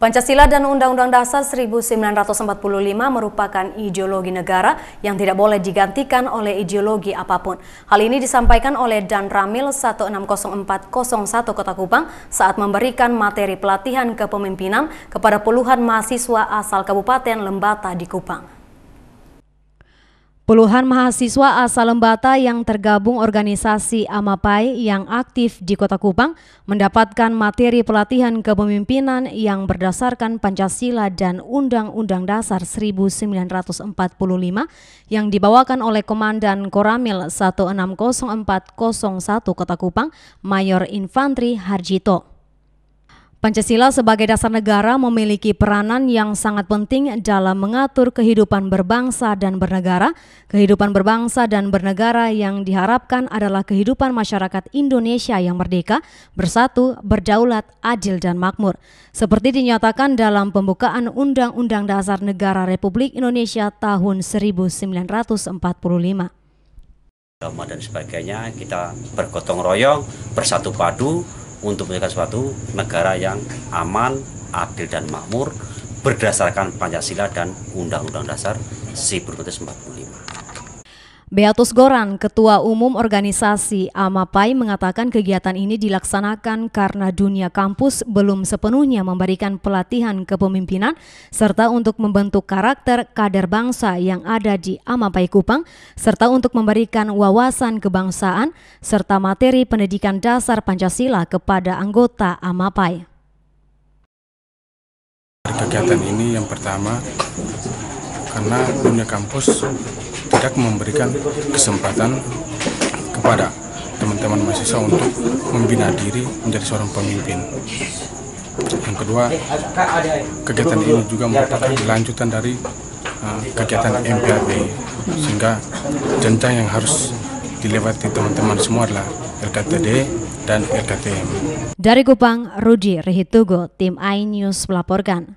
Pancasila dan Undang-Undang Dasar 1945 merupakan ideologi negara yang tidak boleh digantikan oleh ideologi apapun. Hal ini disampaikan oleh Dan Ramil 160401 Kota Kupang saat memberikan materi pelatihan kepemimpinan kepada puluhan mahasiswa asal Kabupaten Lembata di Kupang. Puluhan mahasiswa asal Lembata yang tergabung organisasi Amapai yang aktif di Kota Kupang mendapatkan materi pelatihan kepemimpinan yang berdasarkan Pancasila dan Undang-Undang Dasar 1945 yang dibawakan oleh Komandan Koramil 160401 Kota Kupang, Mayor Infantri Harjito. Pancasila sebagai dasar negara memiliki peranan yang sangat penting dalam mengatur kehidupan berbangsa dan bernegara. Kehidupan berbangsa dan bernegara yang diharapkan adalah kehidupan masyarakat Indonesia yang merdeka, bersatu, berdaulat, adil, dan makmur. Seperti dinyatakan dalam pembukaan Undang-Undang Dasar Negara Republik Indonesia tahun 1945 dan sebagainya kita bergotong royong bersatu padu untuk menjadikan suatu negara yang aman, adil dan makmur berdasarkan Pancasila dan Undang-Undang Dasar 1945. Beatus Goran, Ketua Umum Organisasi AMAPAI mengatakan kegiatan ini dilaksanakan karena dunia kampus belum sepenuhnya memberikan pelatihan kepemimpinan serta untuk membentuk karakter kader bangsa yang ada di AMAPAI Kupang serta untuk memberikan wawasan kebangsaan serta materi pendidikan dasar Pancasila kepada anggota AMAPAI. Kegiatan ini yang pertama karena dunia kampus tidak memberikan kesempatan kepada teman-teman mahasiswa untuk membina diri menjadi seorang pemimpin. Yang kedua, kegiatan ini juga merupakan lanjutan dari uh, kegiatan MPAB sehingga jenjang yang harus dilewati teman-teman semua adalah LKTD dan LKTM. Dari Kupang, Rudi Rehitugo, tim iNews melaporkan.